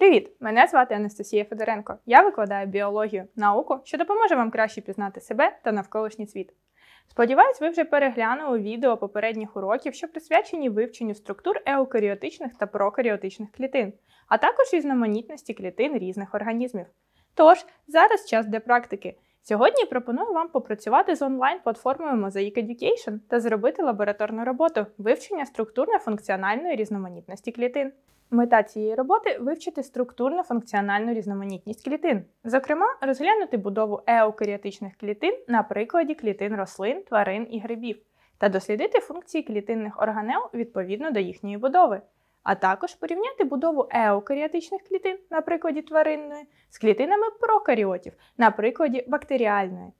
Привіт! Мене звати Анастасія Федоренко. Я викладаю біологію, науку, що допоможе вам краще пізнати себе та навколишній світ. Сподіваюсь, ви вже переглянули відео попередніх уроків, що присвячені вивченню структур еукаріотичних та прокаріотичних клітин, а також різноманітності клітин різних організмів. Тож, зараз час для практики. Сьогодні пропоную вам попрацювати з онлайн-платформою Mosaic Education та зробити лабораторну роботу вивчення структурно-функціональної різноманітності клітин. Мета цієї роботи вивчити структурно функціональну різноманітність клітин, зокрема, розглянути будову еукаріотичних клітин на прикладі клітин рослин, тварин і грибів, та дослідити функції клітинних органел відповідно до їхньої будови, а також порівняти будову еукаріотичних клітин на прикладі тваринної з клітинами прокаріотів на прикладі бактеріальної.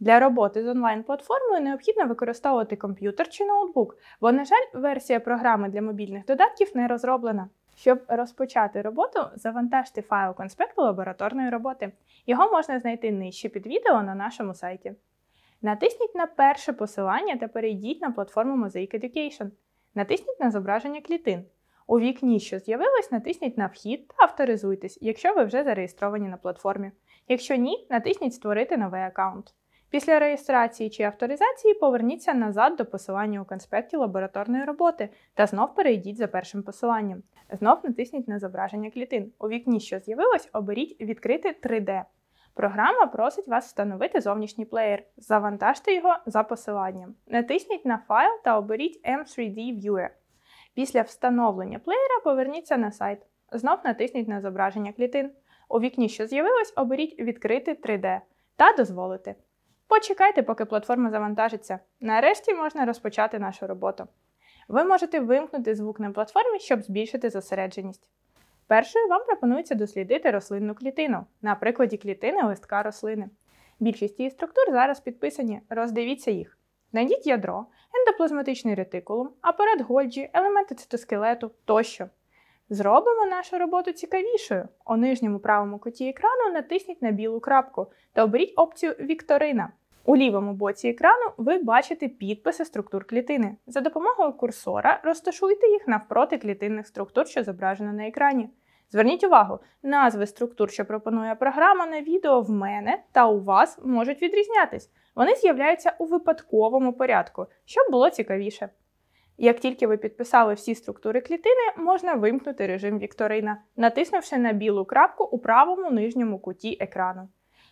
Для роботи з онлайн-платформою необхідно використовувати комп'ютер чи ноутбук, бо, на жаль, версія програми для мобільних додатків не розроблена. Щоб розпочати роботу, завантажте файл конспекту лабораторної роботи. Його можна знайти нижче під відео на нашому сайті. Натисніть на перше посилання та перейдіть на платформу Mosaic Education. Натисніть на зображення клітин. У вікні, що з'явилось, натисніть на вхід та авторизуйтесь, якщо ви вже зареєстровані на платформі. Якщо ні, натисніть Створити новий аккаунт. Після реєстрації чи авторизації поверніться назад до посилання у конспекті лабораторної роботи та знов перейдіть за першим посиланням. Знов натисніть на зображення клітин. У вікні, що з'явилось, оберіть Відкрити 3D. Програма просить вас встановити зовнішній плеєр. Завантажте його за посиланням. Натисніть на файл та оберіть M3D Viewer. Після встановлення плеєра поверніться на сайт. Знов натисніть на зображення клітин. У вікні, що з'явилось, оберіть Відкрити 3D та дозволити. Почекайте, поки платформа завантажиться. Нарешті можна розпочати нашу роботу. Ви можете вимкнути звук на платформі, щоб збільшити зосередженість. Першою вам пропонується дослідити рослинну клітину, на прикладі клітини листка рослини. Більшість її структур зараз підписані, роздивіться їх. Найдіть ядро, ендоплазматичний ретикулум, апарат Гольджі, елементи цитоскелету тощо. Зробимо нашу роботу цікавішою. У нижньому правому куті екрану натисніть на білу крапку та оберіть опцію Вікторина. У лівому боці екрану ви бачите підписи структур клітини. За допомогою курсора розташуйте їх навпроти клітинних структур, що зображено на екрані. Зверніть увагу, назви структур, що пропонує програма на відео в мене та у вас можуть відрізнятись. Вони з'являються у випадковому порядку, щоб було цікавіше. Як тільки ви підписали всі структури клітини, можна вимкнути режим Вікторина, натиснувши на білу крапку у правому нижньому куті екрану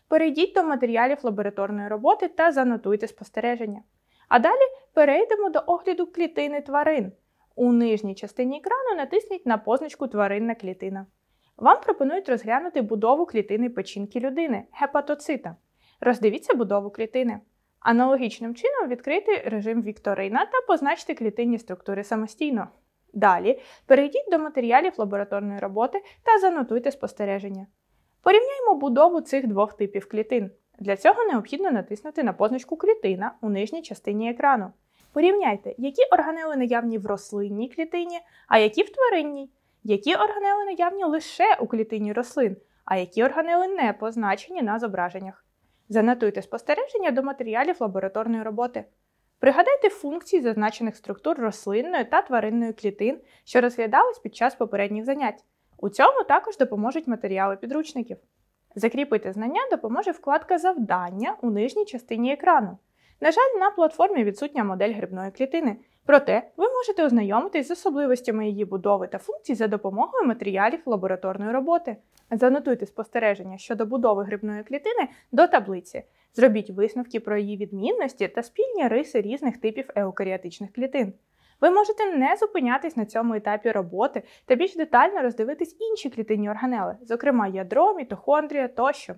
перейдіть до матеріалів лабораторної роботи та занотуйте спостереження. А далі перейдемо до огляду клітини тварин. У нижній частині екрану натисніть на позначку Тваринна клітина. Вам пропонують розглянути будову клітини печінки людини гепатоцита. Роздивіться будову клітини. Аналогічним чином відкрити режим Вікторина та позначте клітинні структури самостійно. Далі перейдіть до матеріалів лабораторної роботи та занотуйте спостереження. Порівняємо будову цих двох типів клітин. Для цього необхідно натиснути на позначку клітина у нижній частині екрану. Порівняйте, які органели наявні в рослинній клітині, а які в тваринній, які органели наявні лише у клітині рослин, а які органели не позначені на зображеннях. Занотуйте спостереження до матеріалів лабораторної роботи. Пригадайте функції зазначених структур рослинної та тваринної клітин, що розглядались під час попередніх занять. У цьому також допоможуть матеріали підручників. Закріпити знання допоможе вкладка Завдання у нижній частині екрану. На жаль, на платформі відсутня модель грибної клітини, проте ви можете ознайомитись з особливостями її будови та функцій за допомогою матеріалів лабораторної роботи. Занотуйте спостереження щодо будови грибної клітини до таблиці. Зробіть висновки про її відмінності та спільні риси різних типів еукаріотичних клітин. Ви можете не зупинятись на цьому етапі роботи та більш детально роздивитись інші клітинні органели, зокрема ядро, мітохондрія тощо.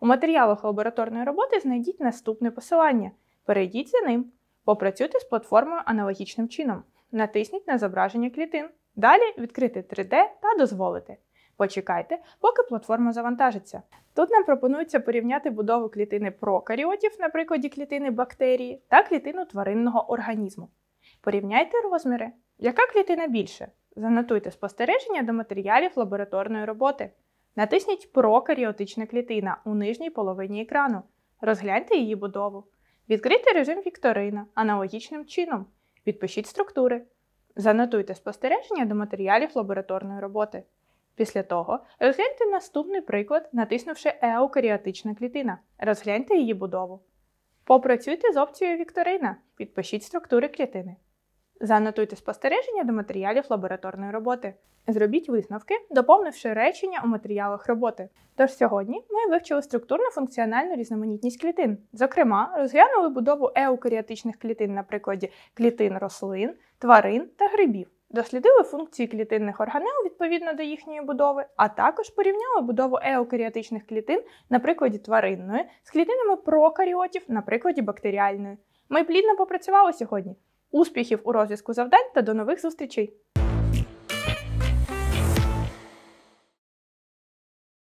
У матеріалах лабораторної роботи знайдіть наступне посилання. Перейдіть за ним, попрацюйте з платформою аналогічним чином, натисніть на зображення клітин. Далі відкрити 3D та дозволити. Почекайте, поки платформа завантажиться. Тут нам пропонується порівняти будову клітини прокаріотів, на прикладі клітини бактерії, та клітину тваринного організму. Порівняйте розміри. Яка клітина більше? Занотуйте спостереження до матеріалів лабораторної роботи. Натисніть Прокаріотична клітина у нижній половині екрану. Розгляньте її будову. Відкрийте режим Вікторина аналогічним чином. Підпишіть структури. Занотуйте спостереження до матеріалів лабораторної роботи. Після того розгляньте наступний приклад, натиснувши Еукаріотична клітина. Розгляньте її будову. Попрацюйте з опцією Вікторина. Підпишіть структури клітини. Занотуйте спостереження до матеріалів лабораторної роботи. Зробіть висновки, доповнивши речення у матеріалах роботи. Тож сьогодні ми вивчили структурно функціональну різноманітність клітин. Зокрема, розглянули будову еукаріотичних клітин на прикладі клітин рослин, тварин та грибів. Дослідили функції клітинних органел відповідно до їхньої будови, а також порівняли будову еукаріотичних клітин на прикладі тваринної з клітинами прокаріотів на прикладі бактеріальної. Ми плідно попрацювали сьогодні. Успіхів у розв'язку завдань та до нових зустрічей!